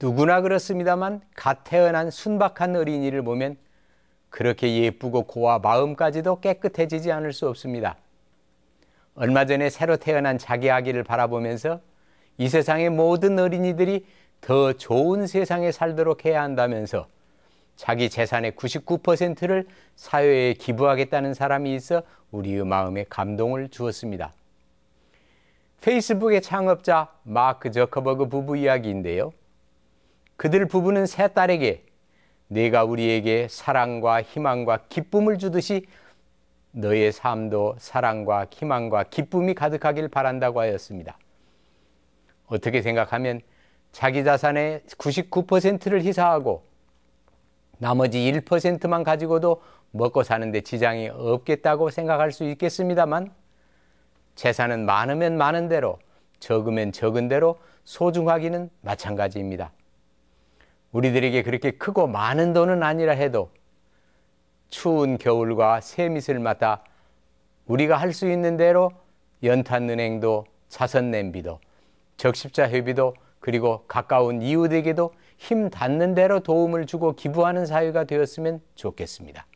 누구나 그렇습니다만 갓 태어난 순박한 어린이를 보면 그렇게 예쁘고 고와 마음까지도 깨끗해지지 않을 수 없습니다. 얼마 전에 새로 태어난 자기 아기를 바라보면서 이 세상의 모든 어린이들이 더 좋은 세상에 살도록 해야 한다면서 자기 재산의 99%를 사회에 기부하겠다는 사람이 있어 우리의 마음에 감동을 주었습니다. 페이스북의 창업자 마크 저커버그 부부 이야기인데요. 그들 부부는 세 딸에게 내가 우리에게 사랑과 희망과 기쁨을 주듯이 너의 삶도 사랑과 희망과 기쁨이 가득하길 바란다고 하였습니다. 어떻게 생각하면 자기 자산의 99%를 희사하고 나머지 1%만 가지고도 먹고 사는데 지장이 없겠다고 생각할 수 있겠습니다만 재산은 많으면 많은 대로 적으면 적은 대로 소중하기는 마찬가지입니다. 우리들에게 그렇게 크고 많은 돈은 아니라 해도 추운 겨울과 새미을 맡아 우리가 할 수 있는 대로 연탄은행도 사선냄비도 적십자회비도 그리고 가까운 이웃에게도 힘 닿는 대로 도움을 주고 기부하는 사회가 되었으면 좋겠습니다.